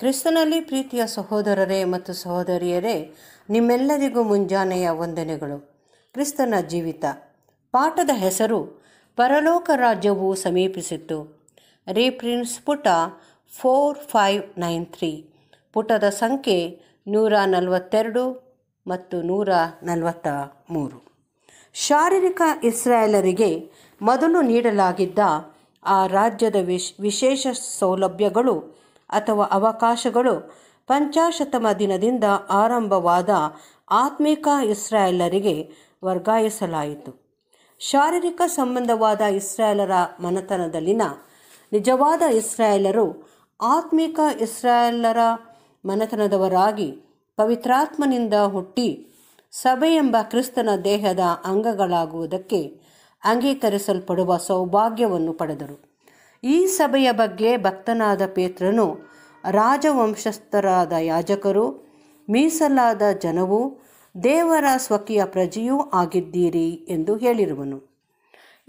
ಕ್ರಿಸ್ತನಲ್ಲಿ ಪ್ರೀತಿಯ ಸಹೋದರರೇ ಮತ್ತು ಸಹೋದರಿಯರೇ ನಿಮ್ಮೆಲ್ಲರಿಗೂ ಮುಂಜಾನೆಯ ವಂದನೆಗಳು ಕ್ರಿಸ್ತನ ಜೀವಿತ ಪಾಠದ ಹೆಸರು ಪರಲೋಕ ರಾಜ್ಯವು ಸಮೀಪಿಸಿತ್ತು ರೀಪ್ರಿನ್ಸ್ ಪುಟ ಫೋರ್ ಫೈವ್ ನೈನ್ ತ್ರೀ ಪುಟದ ಸಂಖ್ಯೆ ನೂರ ನಲವತ್ತೆರಡು ಮತ್ತು ನೂರ ನಲವತ್ತ ಮೂರು ಶಾರೀರಿಕ ಇಸ್ರಾಯೇಲರಿಗೆ ಮೊದಲು ನೀಡಲಾಗಿದ್ದ ಆ ರಾಜ್ಯದ ವಿಶ್ ವಿಶೇಷ ಸೌಲಭ್ಯಗಳು ಅಥವಾ ಅವಕಾಶಗಳು ಪಂಚಾಶತಮ ದಿನದಿಂದ ಆರಂಭವಾದ ಆತ್ಮಿಕ ಇಸ್ರಾಯೇಲರಿಗೆ ವರ್ಗಾಯಿಸಲಾಯಿತು ಶಾರೀರಿಕ ಸಂಬಂಧವಾದ ಇಸ್ರಾಯೇಲರ ಮನೆತನದಲ್ಲಿನ ನಿಜವಾದ ಇಸ್ರಾಯೇಲರು ಆತ್ಮಿಕ ಇಸ್ರಾಯೇಲರ ಮನೆತನದವರಾಗಿ ಪವಿತ್ರಾತ್ಮನಿಂದ ಹುಟ್ಟಿ ಸಭೆ ಎಂಬ ಕ್ರಿಸ್ತನ ದೇಹದ ಅಂಗಗಳಾಗುವುದಕ್ಕೆ ಅಂಗೀಕರಿಸಲ್ಪಡುವ ಸೌಭಾಗ್ಯವನ್ನು ಪಡೆದರು ಈ ಸಭೆಯ ಬಗ್ಗೆ ಭಕ್ತನಾದ ಪೇತ್ರನು ರಾಜವಂಶಸ್ಥರಾದ ಯಾಜಕರು ಮೀಸಲಾದ ಜನವು ದೇವರ ಸ್ವಕೀಯ ಪ್ರಜೆಯೂ ಆಗಿದ್ದೀರಿ ಎಂದು ಹೇಳಿರುವನು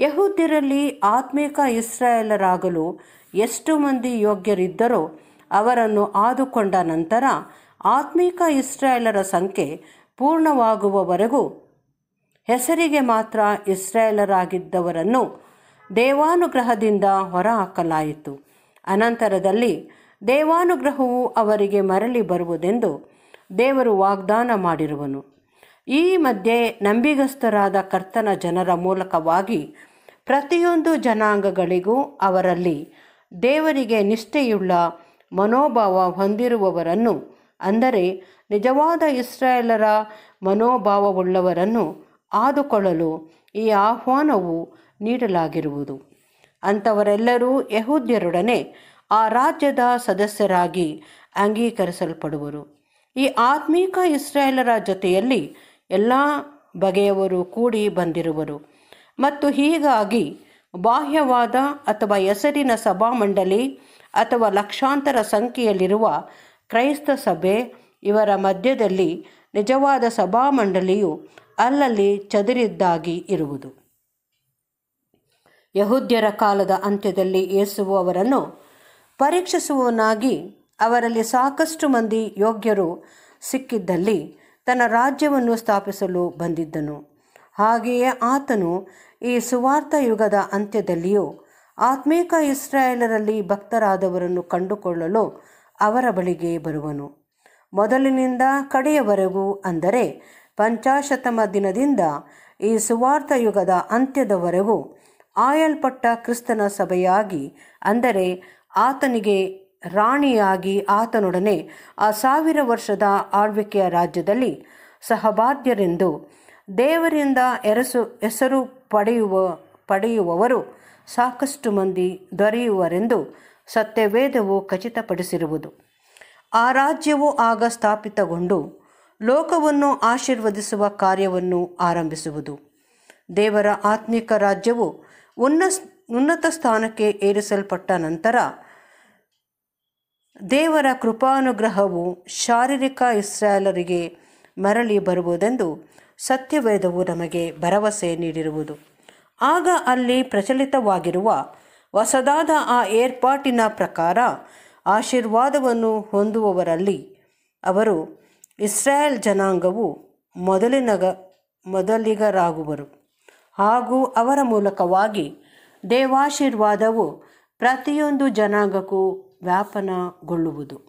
ಯಹೂದ್ಯರಲ್ಲಿ ಆತ್ಮೀಕ ಇಸ್ರಾಯೇಲರಾಗಲು ಎಷ್ಟು ಮಂದಿ ಯೋಗ್ಯರಿದ್ದರೋ ಅವರನ್ನು ಆದುಕೊಂಡ ನಂತರ ಆತ್ಮೀಕ ಇಸ್ರಾಯೇಲರ ಸಂಖ್ಯೆ ಪೂರ್ಣವಾಗುವವರೆಗೂ ಹೆಸರಿಗೆ ಮಾತ್ರ ಇಸ್ರಾಯೇಲರಾಗಿದ್ದವರನ್ನು ದೇವಾನುಗ್ರಹದಿಂದ ಹೊರಹಾಕಲಾಯಿತು ಅನಂತರದಲ್ಲಿ ದೇವಾನುಗ್ರಹವು ಅವರಿಗೆ ಮರಳಿ ಬರುವುದೆಂದು ದೇವರು ವಾಗ್ದಾನ ಮಾಡಿರುವನು ಈ ಮಧ್ಯೆ ನಂಬಿಗಸ್ತರಾದ ಕರ್ತನ ಜನರ ಮೂಲಕವಾಗಿ ಪ್ರತಿಯೊಂದು ಜನಾಂಗಗಳಿಗೂ ಅವರಲ್ಲಿ ದೇವರಿಗೆ ನಿಷ್ಠೆಯುಳ್ಳ ಮನೋಭಾವ ಹೊಂದಿರುವವರನ್ನು ಅಂದರೆ ನಿಜವಾದ ಇಸ್ರಾಯೇಲರ ಮನೋಭಾವವುಳ್ಳವರನ್ನು ಆದುಕೊಳ್ಳಲು ಈ ಆಹ್ವಾನವು ನೀಡಲಾಗಿರುವುದು ಅಂಥವರೆಲ್ಲರೂ ಯಹೂದ್ಯರೊಡನೆ ಆ ರಾಜ್ಯದ ಸದಸ್ಯರಾಗಿ ಅಂಗೀಕರಿಸಲ್ಪಡುವರು ಈ ಆತ್ಮೀಕ ಇಸ್ರಾಯೇಲರ ಜೊತೆಯಲ್ಲಿ ಎಲ್ಲ ಬಗೆಯವರು ಕೂಡಿ ಬಂದಿರುವರು ಮತ್ತು ಹೀಗಾಗಿ ಬಾಹ್ಯವಾದ ಅಥವಾ ಹೆಸರಿನ ಸಭಾಮಂಡಳಿ ಅಥವಾ ಲಕ್ಷಾಂತರ ಸಂಖ್ಯೆಯಲ್ಲಿರುವ ಕ್ರೈಸ್ತ ಸಭೆ ಇವರ ಮಧ್ಯದಲ್ಲಿ ನಿಜವಾದ ಸಭಾಮಂಡಲಿಯು ಅಲ್ಲಲ್ಲಿ ಚದುರಿದ್ದಾಗಿ ಇರುವುದು ಯಹೂದ್ಯರ ಕಾಲದ ಅಂತ್ಯದಲ್ಲಿ ಏಸುವವರನ್ನು ಅವರನ್ನು ಪರೀಕ್ಷಿಸುವವನಾಗಿ ಅವರಲ್ಲಿ ಸಾಕಷ್ಟು ಮಂದಿ ಯೋಗ್ಯರು ಸಿಕ್ಕಿದ್ದಲ್ಲಿ ತನ್ನ ರಾಜ್ಯವನ್ನು ಸ್ಥಾಪಿಸಲು ಬಂದಿದ್ದನು ಹಾಗೆಯೇ ಆತನು ಈ ಸುವಾರ್ಥ ಯುಗದ ಅಂತ್ಯದಲ್ಲಿಯೂ ಆತ್ಮೀಕ ಇಸ್ರಾಯೇಲರಲ್ಲಿ ಭಕ್ತರಾದವರನ್ನು ಕಂಡುಕೊಳ್ಳಲು ಅವರ ಬಳಿಗೆ ಬರುವನು ಮೊದಲಿನಿಂದ ಕಡೆಯವರೆಗೂ ಅಂದರೆ ಪಂಚಾಶತಮ ದಿನದಿಂದ ಈ ಸುವಾರ್ಥ ಯುಗದ ಅಂತ್ಯದವರೆಗೂ ಆಯಲ್ಪಟ್ಟ ಕ್ರಿಸ್ತನ ಸಭೆಯಾಗಿ ಅಂದರೆ ಆತನಿಗೆ ರಾಣಿಯಾಗಿ ಆತನೊಡನೆ ಆ ಸಾವಿರ ವರ್ಷದ ಆಳ್ವಿಕೆಯ ರಾಜ್ಯದಲ್ಲಿ ಸಹಬಾಧ್ಯರೆಂದು ದೇವರಿಂದ ಎರಸು ಹೆಸರು ಪಡೆಯುವ ಪಡೆಯುವವರು ಸಾಕಷ್ಟು ಮಂದಿ ದೊರೆಯುವರೆಂದು ಸತ್ಯವೇದವು ಖಚಿತಪಡಿಸಿರುವುದು ಆ ರಾಜ್ಯವು ಆಗ ಸ್ಥಾಪಿತಗೊಂಡು ಲೋಕವನ್ನು ಆಶೀರ್ವದಿಸುವ ಕಾರ್ಯವನ್ನು ಆರಂಭಿಸುವುದು ದೇವರ ಆತ್ಮಿಕ ರಾಜ್ಯವು ಉನ್ನ ಉನ್ನತ ಸ್ಥಾನಕ್ಕೆ ಏರಿಸಲ್ಪಟ್ಟ ನಂತರ ದೇವರ ಕೃಪಾನುಗ್ರಹವು ಶಾರೀರಿಕ ಇಸ್ರಾಯಲರಿಗೆ ಮರಳಿ ಬರುವುದೆಂದು ಸತ್ಯವೇದವು ನಮಗೆ ಭರವಸೆ ನೀಡಿರುವುದು ಆಗ ಅಲ್ಲಿ ಪ್ರಚಲಿತವಾಗಿರುವ ಹೊಸದಾದ ಆ ಏರ್ಪಾಟಿನ ಪ್ರಕಾರ ಆಶೀರ್ವಾದವನ್ನು ಹೊಂದುವವರಲ್ಲಿ ಅವರು ಇಸ್ರಾಯೇಲ್ ಜನಾಂಗವು ಮೊದಲಿನಗ ಮೊದಲಿಗರಾಗುವರು ಹಾಗೂ ಅವರ ಮೂಲಕವಾಗಿ ದೇವಾಶೀರ್ವಾದವು ಪ್ರತಿಯೊಂದು ಜನಾಂಗಕ್ಕೂ ವ್ಯಾಪನಗೊಳ್ಳುವುದು